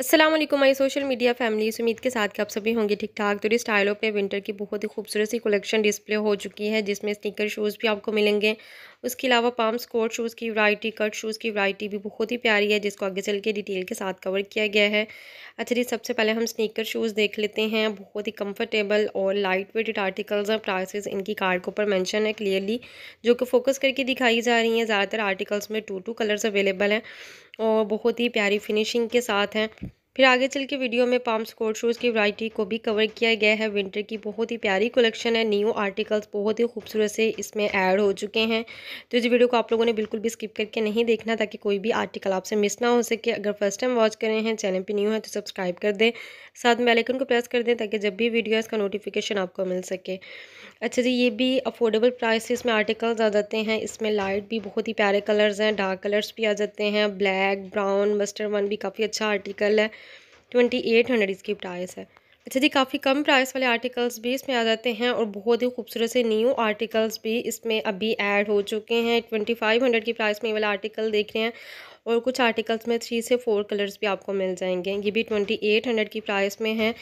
Aslam my social media family उम्मीद के साथ कि आप सभी होंगे ठीक ठाक तो इस स्टाइलों पे विंटर की बहुत ही खूबसूरत सी कलेक्शन डिस्प्ले हो चुकी है जिसमें स्नीकर शूज़ भी आपको मिलेंगे उसके अलावा पाम स्कोट शूज़ की वैरायटी कट शूज़ की वैरायटी भी बहुत ही प्यारी है जिसको आगे चल के डिटेल के साथ कवर किया गया है अच्छा जी सबसे पहले हम स्नीकर शूज़ देख लेते हैं बहुत ही कम्फर्टेबल और लाइट वेटेड आर्टिकल्स और प्राइसेस इनकी कार्ड के ऊपर मैंशन है क्लियरली जो कि फोकस करके दिखाई जा रही हैं ज़्यादातर आर्टिकल्स में टू टू कलर्स अवेलेबल हैं और बहुत ही प्यारी फिनिशिंग के साथ हैं फिर आगे चल के वीडियो में पाम्स कोट शूज़ की वराइटी को भी कवर किया गया है विंटर की बहुत ही प्यारी कलेक्शन है न्यू आर्टिकल्स बहुत ही खूबसूरत से इसमें ऐड हो चुके हैं तो इस वीडियो को आप लोगों ने बिल्कुल भी स्किप करके नहीं देखना ताकि कोई भी आर्टिकल आपसे मिस ना हो सके अगर फर्स्ट टाइम वॉच करें हैं चैनल पर न्यू है तो सब्सक्राइब कर दें साथ में बेलाइकन को प्रेस कर दें ताकि जब भी है इसका नोटिफिकेशन आपको मिल सके अच्छा जी ये भी अफोर्डेबल प्राइस में आर्टिकल्स आ जाते हैं इसमें लाइट भी बहुत ही प्यारे कलर्स हैं डार्क कलर्स भी आ जाते हैं ब्लैक ब्राउन मस्टर वन भी काफ़ी अच्छा आर्टिकल है ट्वेंटी एट हंड्रेड इसकी टाइस है अच्छा जी काफ़ी कम प्राइस वाले आर्टिकल्स भी इसमें आ जाते हैं और बहुत ही खूबसूरत से न्यू आर्टिकल्स भी इसमें अभी ऐड हो चुके हैं ट्वेंटी फाइव हंड्रेड की प्राइस में ये वाला आर्टिकल देख रहे हैं और कुछ आर्टिकल्स में थ्री से फोर कलर्स भी आपको मिल जाएंगे ये भी ट्वेंटी एट हंड्रेड की प्राइस में है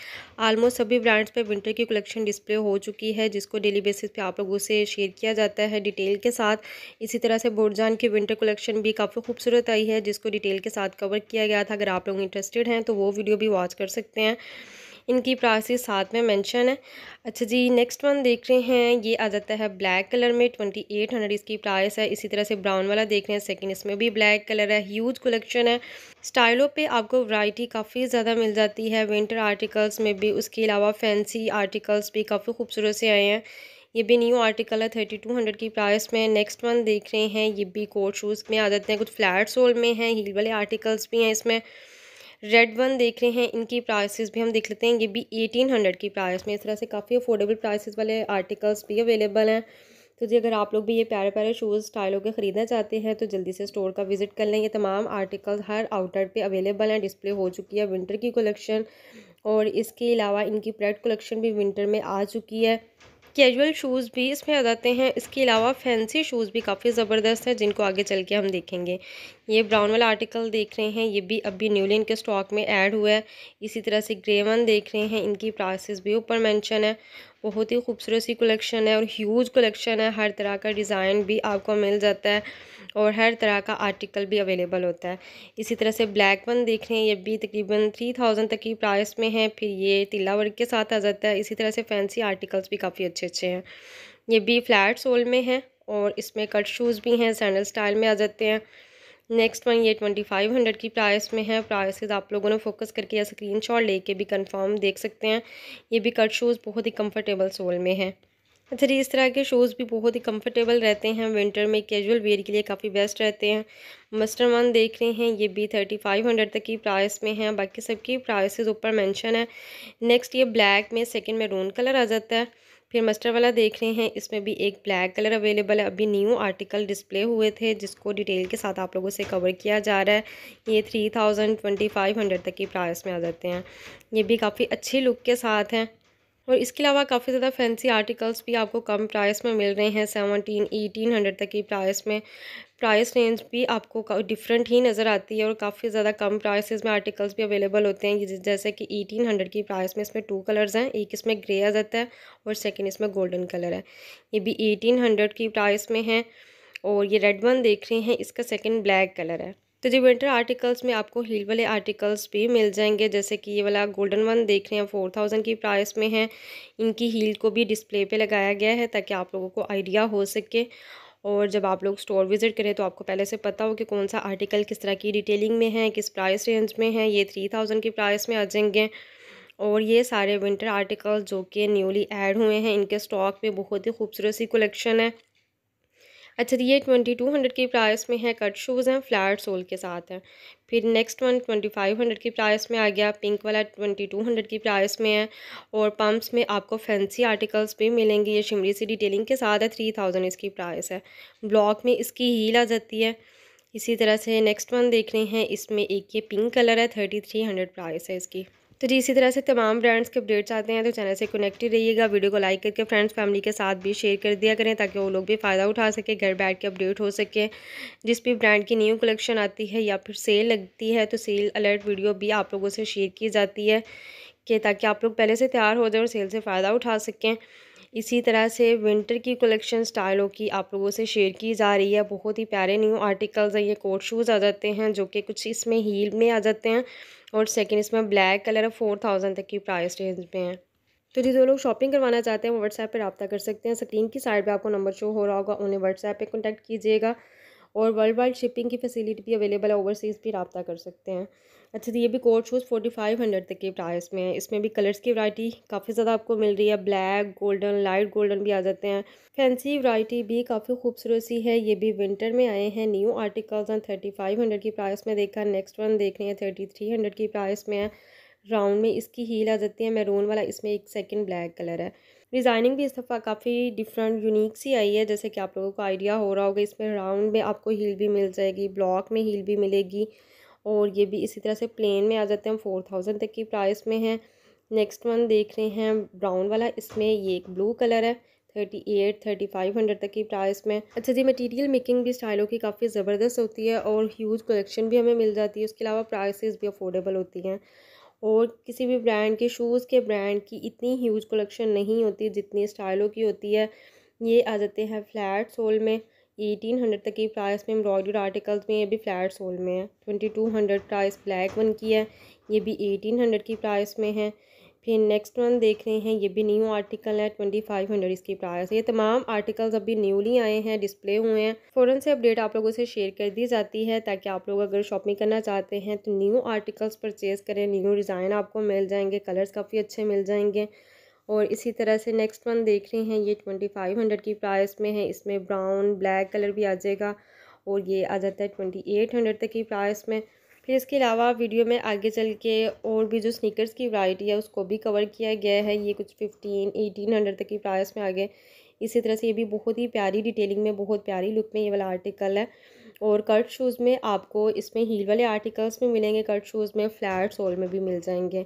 आलमोस्ट सभी ब्रांड्स पर विंटर की कलेक्शन डिस्प्ले हो चुकी है जिसको डेली बेसिस पे आप लोगों से शेयर किया जाता है डिटेल के साथ इसी तरह से बोर्डजान की विंटर कलेक्शन भी काफ़ी खूबसूरत आई है जिसको डिटेल के साथ कवर किया गया था अगर आप लोग इंटरेस्टेड हैं तो वो वीडियो भी वॉच कर सकते हैं इनकी प्राइसिस साथ में मेंशन है अच्छा जी नेक्स्ट वन देख रहे हैं ये आ जाता है ब्लैक कलर में ट्वेंटी एट हंड्रेड इसकी प्राइस है इसी तरह से ब्राउन वाला देख रहे हैं सेकेंड इसमें भी ब्लैक कलर है ह्यूज कलेक्शन है स्टाइलों पे आपको वैरायटी काफ़ी ज़्यादा मिल जाती है विंटर आर्टिकल्स में भी उसके अलावा फैंसी आर्टिकल्स भी काफ़ी खूबसूरत से आए हैं ये भी न्यू आर्टिकल है थर्टी टू हंड्रेड की प्राइस में नेक्स्ट वन देख रहे हैं ये भी कोट शूज़ में आ जाते हैं कुछ फ्लैट सोल में हैं हील वाले आर्टिकल्स भी हैं इसमें रेड वन देख रहे हैं इनकी प्राइसेस भी हम देख लेते हैं ये भी एटीन हंड्रेड की प्राइस में इस तरह से काफ़ी अफोर्डेबल प्राइसेस वाले आर्टिकल्स भी अवेलेबल हैं तो जी अगर आप लोग भी ये प्यारे प्यारे शूज़ स्टाइलों के ख़रीदना चाहते हैं तो जल्दी से स्टोर का विजिट कर लें ये तमाम आर्टिकल्स हर आउटलेट पे अवेलेबल हैं डिस्प्ले हो चुकी है विंटर की कलेक्शन और इसके अलावा इनकी प्रेड कलेक्शन भी विंटर में आ चुकी है कैजुअल शूज़ भी इसमें आ जाते हैं इसके अलावा फैंसी शूज़ भी काफ़ी ज़बरदस्त है जिनको आगे चल के हम देखेंगे ये ब्राउन वाला आर्टिकल देख रहे हैं ये भी अभी न्यूली इनके स्टॉक में ऐड हुआ है इसी तरह से ग्रे वन देख रहे हैं इनकी प्राइसेस भी ऊपर मेंशन है बहुत ही खूबसूरत सी कलेक्शन है और ह्यूज कलेक्शन है हर तरह का डिज़ाइन भी आपको मिल जाता है और हर तरह का आर्टिकल भी अवेलेबल होता है इसी तरह से ब्लैक वन देख रहे हैं ये भी तकरीबन थ्री थाउजेंड तक की प्राइस में है फिर ये तिल्ला वर्क के साथ आ जाता है इसी तरह से फैंसी आर्टिकल्स भी काफ़ी अच्छे अच्छे हैं ये भी फ्लैट सोल में है और इसमें कट शूज़ भी हैं सैंडल स्टाइल में आ जाते हैं नेक्स्ट वन ये ट्वेंटी फाइव हंड्रेड की प्राइस में है प्राइसेस आप लोगों ने फोकस करके या स्क्रीन शॉट लेके भी कंफर्म देख सकते हैं ये भी कट शूज़ बहुत ही कंफर्टेबल सोल में है अच्छा जी इस तरह के शूज़ भी बहुत ही कंफर्टेबल रहते हैं विंटर में कैजुअल वेयर के लिए काफ़ी बेस्ट रहते हैं मस्टर वन देख रहे हैं ये भी थर्टी फाइव हंड्रेड तक की प्राइस में है बाकी सबकी प्राइसेज ऊपर मेंशन है नेक्स्ट ये ब्लैक में सेकंड रून कलर आ जाता है फिर मस्टर वाला देख रहे हैं इसमें भी एक ब्लैक कलर अवेलेबल है अभी न्यू आर्टिकल डिस्प्ले हुए थे जिसको डिटेल के साथ आप लोगों से कवर किया जा रहा है ये three thousand twenty five hundred तक की प्राइस में आ जाते हैं ये भी काफ़ी अच्छे लुक के साथ हैं और इसके अलावा काफ़ी ज़्यादा फैंसी आर्टिकल्स भी आपको कम प्राइस में मिल रहे हैं सेवनटीन एटीन हंड्रेड तक की प्राइस में प्राइस रेंज भी आपको डिफरेंट ही नज़र आती है और काफ़ी ज़्यादा कम प्राइसेस में आर्टिकल्स भी अवेलेबल होते हैं जैसे कि एटीन हंड्रेड की प्राइस में इसमें टू कलर्स हैं एक इसमें ग्रे आ जाता है और सेकेंड इसमें गोल्डन कलर है ये भी एटीन हंड्रेड की प्राइस में है और ये रेड वन देख रहे हैं इसका सेकेंड ब्लैक कलर है तो जी विंटर आर्टिकल्स में आपको हील वाले आर्टिकल्स भी मिल जाएंगे जैसे कि ये वाला गोल्डन वन देख रहे हैं फोर थाउजेंड की प्राइस में है इनकी हील को भी डिस्प्ले पे लगाया गया है ताकि आप लोगों को आइडिया हो सके और जब आप लोग स्टोर विज़िट करें तो आपको पहले से पता हो कि कौन सा आर्टिकल किस तरह की डिटेलिंग में है किस प्राइस रेंज में है ये थ्री थाउजेंड की प्राइस में आ जाएंगे और ये सारे विंटर आर्टिकल जो कि न्यूली ऐड हुए हैं इनके स्टॉक में बहुत ही खूबसूरत सी कलेक्शन है अच्छा तो ये ट्वेंटी टू हंड्रेड की प्राइस में है कट शूज़ हैं फ्लैट सोल के साथ हैं फिर next one twenty five hundred की प्राइस में आ गया पिंक वाला ट्वेंटी टू हंड्रेड की प्राइस में है और पम्प्स में आपको फैंसी आर्टिकल्स भी मिलेंगे ये शिमरी सी डिटेलिंग के साथ है थ्री थाउजेंड इसकी प्राइस है ब्लॉक में इसकी हील आ जाती है इसी तरह से नेक्स्ट वन देख रहे हैं इसमें एक ये पिंक कलर है थर्टी थ्री हंड्रेड प्राइस है इसकी तो जी इसी तरह से तमाम ब्रांड्स के अपडेट्स आते हैं तो चैनल से ही रहिएगा वीडियो को लाइक करके फ्रेंड्स फैमिली के साथ भी शेयर कर दिया करें ताकि वो लोग भी फ़ायदा उठा सके घर बैठ के अपडेट हो सके जिस भी ब्रांड की न्यू कलेक्शन आती है या फिर सेल लगती है तो सेल अलर्ट वीडियो भी आप लोगों से शेयर की जाती है कि ताकि आप लोग पहले से तैयार हो जाए और सेल से फ़ायदा उठा सकें इसी तरह से विंटर की कलेक्शन स्टाइलों की आप लोगों से शेयर की जा रही है बहुत ही प्यारे न्यू आर्टिकल्स है ये कोट शूज़ आ जाते हैं जो कि कुछ इसमें हील में आ जाते हैं और सेकेंड इसमें ब्लैक कलर है फोर थाउजेंड तक की प्राइस रेंज में है तो जो लोग शॉपिंग करवाना चाहते हैं वो व्हाट्सएप पर रबा कर सकते हैं स्क्रीन की साइड पर आपको नंबर शो हो रहा होगा उन्हें व्हाट्सएप पर कॉन्टैक्ट कीजिएगा और वर्ल्ड वाइड शिपिंग की फैसिलिटी भी अवेलेबल है ओवरसीज़ भी रबा कर सकते हैं अच्छा तो ये भी court shoes forty five hundred तक के प्राइस में है इसमें भी कलर्स की वरायटी काफ़ी ज़्यादा आपको मिल रही है ब्लैक गोल्डन लाइट गोल्डन भी आ जाते हैं फैंसी वरायटी भी काफ़ी खूबसूरत सी है ये भी विंटर में आए हैं न्यू आर्टिकल्स हैं थर्टी फाइव हंड्रेड की प्राइस में देखा नेक्स्ट वन देख रहे हैं थर्टी थ्री हंड्रेड की प्राइस में है राउंड में इसकी हील आ जाती है मैरून वाला इसमें एक सेकेंड ब्लैक कलर है डिज़ाइनिंग भी इस दफ़ा काफ़ी डिफरेंट यूनिक सी आई है जैसे कि आप लोगों को आइडिया हो रहा होगा इसमें राउंड में आपको हील भी मिल जाएगी ब्लॉक में हील भी मिलेगी और ये भी इसी तरह से प्लेन में आ जाते हैं फोर थाउजेंड तक की प्राइस में है नेक्स्ट वन देख रहे हैं ब्राउन वाला इसमें ये एक ब्लू कलर है thirty eight thirty five hundred तक की प्राइस में अच्छा जी मटेरियल मेकिंग भी स्टाइलों की काफ़ी ज़बरदस्त होती है और ह्यूज कलेक्शन भी हमें मिल जाती है उसके अलावा प्राइसेस भी अफोर्डेबल होती हैं और किसी भी ब्रांड के शूज़ के ब्रांड की इतनी ह्यूज कलेक्शन नहीं होती जितनी स्टाइलों की होती है ये आ जाते हैं फ्लैट सोल में एटीन हंड्रेड तक की प्राइस में एम्ब्रॉयड आर्टिकल्स में ये भी फ्लैट सोल में है twenty two hundred price black one की है ये भी एटीन हंड्रेड की प्राइस में है फिर नेक्स्ट वन देख रहे हैं ये भी न्यू आर्टिकल है ट्वेंटी फाइव हंड्रेड इसकी प्राइस ये तमाम आर्टिकल्स अभी न्यूली आए हैं डिस्प्ले हुए हैं फ़ौरन से अपडेट आप लोगों से शेयर कर दी जाती है ताकि आप लोग अगर शॉपिंग करना चाहते हैं तो न्यू आर्टिकल्स परचेज़ करें न्यू डिज़ाइन आपको मिल जाएंगे कलर्स काफ़ी अच्छे मिल जाएंगे और इसी तरह से नेक्स्ट वन देख रहे हैं ये ट्वेंटी फाइव हंड्रेड की प्राइस में है इसमें ब्राउन ब्लैक कलर भी आ जाएगा और ये आ जाता है ट्वेंटी एट हंड्रेड तक की प्राइस में फिर इसके अलावा वीडियो में आगे चल के और भी जो स्नीकर्स की वैरायटी है उसको भी कवर किया गया है ये कुछ फिफ्टीन एटीन हंड्रेड तक की प्राइस में आ गए इसी तरह से ये भी बहुत ही प्यारी डिटेलिंग में बहुत प्यारी लुक में ये वाला आर्टिकल है और कट शूज़ में आपको इसमें हील वाले आर्टिकल्स में मिलेंगे कट शूज़ में फ्लैट सोल में भी मिल जाएंगे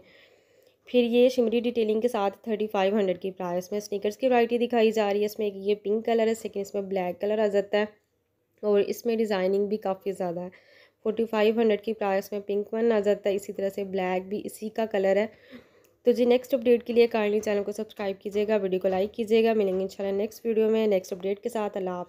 फिर ये शिमरी डिटेलिंग के साथ थर्टी फाइव हंड्रेड की प्राइस में स्निकर्स की वरायटी दिखाई जा रही है इसमें एक ये पिंक कलर है सेकेंड इसमें ब्लैक कलर आ जाता है और इसमें डिज़ाइनिंग भी काफ़ी ज़्यादा है फोर्टी फाइव हंड्रेड की प्राइस में पिंक वन आ जाता है इसी तरह से ब्लैक भी इसी का कलर है तो जी नेक्स्ट अपडेट के लिए काइंडली चैनल को सब्सक्राइब कीजिएगा वीडियो को लाइक कीजिएगा मिलेंगे इंशाल्लाह नेक्स्ट वीडियो में नेक्स्ट अपडेट के साथ अल्लाह